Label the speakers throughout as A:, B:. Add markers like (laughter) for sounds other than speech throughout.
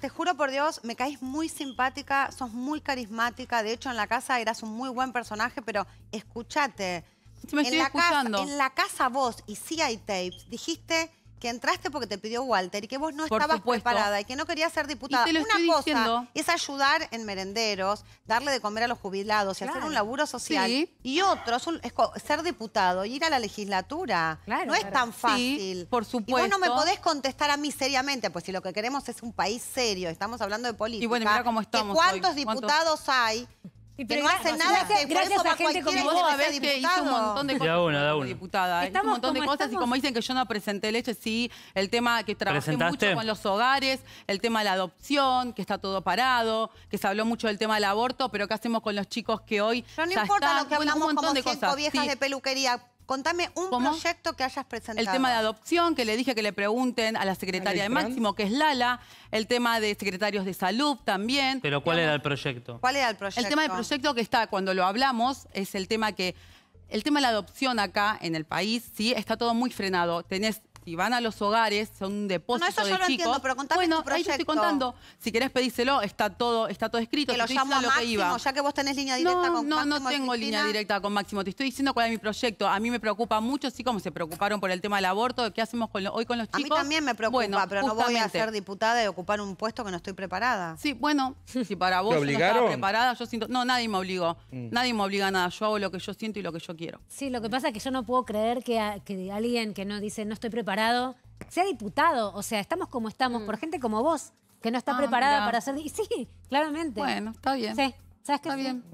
A: te juro por Dios, me caes muy simpática, sos muy carismática. De hecho, en la casa eras un muy buen personaje, pero escúchate. me en la escuchando. en la casa vos, y sí hay tapes, dijiste que entraste porque te pidió Walter y que vos no estabas preparada y que no querías ser diputada. Una cosa es ayudar en merenderos, darle de comer a los jubilados y hacer un laburo social. Y otro es, ser diputado y ir a la legislatura. no es tan fácil.
B: por supuesto. Y vos no me podés
A: contestar a mí seriamente, pues si lo que queremos es un país serio, estamos hablando de política. Y bueno, mira cómo estamos. ¿Cuántos diputados hay y pero no hace nada que gracias a gente como vos a ver, que hizo un montón de cosas. Una,
B: da una. Diputada, hizo un montón de cosas y como dicen que yo no presenté leche hecho, sí, el tema que trabajé mucho con los hogares, el tema de la adopción, que está todo parado, que se habló mucho del tema del aborto, pero ¿qué hacemos con los chicos que hoy Pero no importa lo que hablamos un montón como de cosas. viejas de
A: peluquería, Contame un proyecto
B: que hayas presentado. El tema de adopción, que le dije que le pregunten a la secretaria de Máximo, que es Lala. El tema de secretarios de salud también. ¿Pero cuál era el proyecto? ¿Cuál era el proyecto? El tema del proyecto que está, cuando lo hablamos, es el tema que... El tema de la adopción acá en el país, sí, está todo muy frenado. Tenés si van a los hogares, son de no, eso yo Lo entiendo, pero bueno, tu ahí te estoy contando. Si querés pedíselo, está todo, está todo escrito. Que lo llamo lo que iba. ya
A: que vos tenés línea directa con Máximo. No, no tengo línea directa
B: con Máximo. Te estoy diciendo cuál es mi proyecto. A mí me preocupa mucho, sí, como se preocuparon por el tema del aborto, de qué hacemos hoy con los chicos. A mí también me preocupa, pero no voy a ser diputada y ocupar un puesto que no estoy preparada. Sí, bueno, si para vos no estaba preparada, yo siento... No, nadie me obligó. Mm. Nadie me obliga a nada. Yo hago lo que yo siento y lo que yo quiero.
A: Sí, lo que pasa es que yo no puedo creer que, que alguien que no dice no estoy preparada sea diputado, o sea, estamos como estamos, por mm. gente como vos, que no está ah, preparada para
B: ser... sí, claramente. Bueno, está bien. Sí. ¿Sabes qué? Está bien,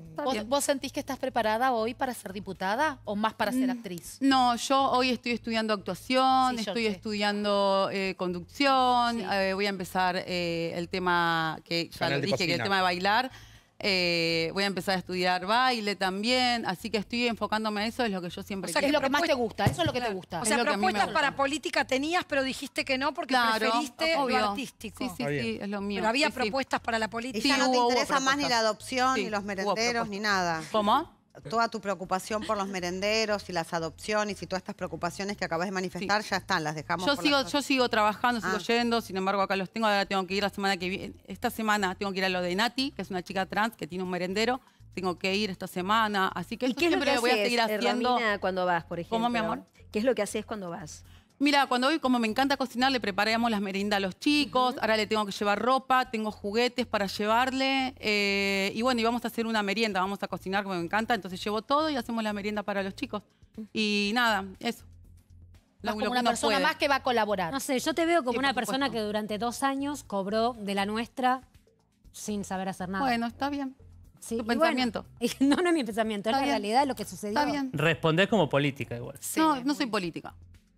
B: ¿Vos, sentís que estás preparada hoy para ser diputada o más para ser mm, actriz? No, yo hoy estoy estudiando actuación, estoy estudiando eh, conducción, eh, voy a empezar eh, el tema que ya lo dije, que el tema de bailar. Eh, voy a empezar a estudiar baile también, así que estoy enfocándome a eso, es lo que yo siempre O sea, que es lo que más te gusta, eso es lo que te gusta. O sea, propuestas para política tenías, pero dijiste que no porque preferiste lo artístico. Sí, sí, sí, es lo mío. Pero había propuestas
A: para la política. ya no te interesa más ni la adopción, ni los merenderos, ni nada. ¿Cómo? Toda tu preocupación por los merenderos y las adopciones y todas estas preocupaciones que acabas de manifestar ya están, las dejamos. Yo sigo,
B: yo sigo trabajando, sigo ah. yendo, sin embargo acá los tengo, ahora tengo que ir la semana que viene, esta semana tengo que ir a lo de Nati, que es una chica trans que tiene un merendero. Tengo que ir esta semana. Así que ¿Y qué es lo que haces, voy a seguir haciendo. cuando vas, por ejemplo? ¿Cómo, mi amor? ¿Qué es lo que haces cuando vas? Mira, cuando voy, como me encanta cocinar, le preparamos las meriendas a los chicos. Ahora le tengo que llevar ropa, tengo juguetes para llevarle. Eh, y bueno, y vamos a hacer una merienda, vamos a cocinar, como me encanta. Entonces llevo todo y hacemos la merienda para los chicos. Y nada, eso como una persona más que
A: va a colaborar. No sé, yo te veo como una persona que durante dos años cobró de la nuestra sin saber hacer nada. Bueno,
B: está bien. Sí, tu pensamiento. (laughs) no, no es mi pensamiento, es la realidad lo que sucedió. Está bien. Respondés como política igual. no, no soy política.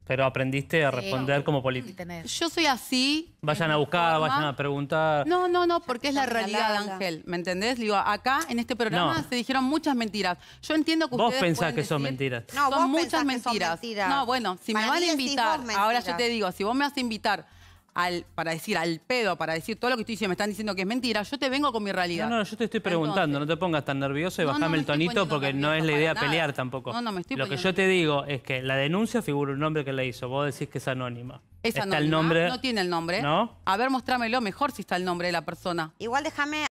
B: Pero aprendiste a responder como político. Yo soy así. Vayan a buscar, vayan a preguntar. No, no, no, porque es la realidad, Ángel. ¿Me entendés? Digo, acá en este programa se dijeron muchas mentiras. Yo entiendo que vos pensás que son mentiras. No, son muchas mentiras. No, bueno, si me van a invitar, ahora yo te digo, si vos me vas a invitar para decir al pedo, para decir todo lo que estoy diciendo, me están diciendo que es mentira, yo te vengo con mi realidad. No, no, yo te estoy preguntando, no te pongas tan nervioso y bajame el tonito porque no es la idea pelear tampoco. No, no, me estoy Lo que yo te digo es que la denuncia figura un nombre que la hizo, vos decís que es anónima. Es anónima, el nombre, no tiene el nombre. ¿No? A ver, mostrámelo mejor si está el nombre de la persona. Igual déjame...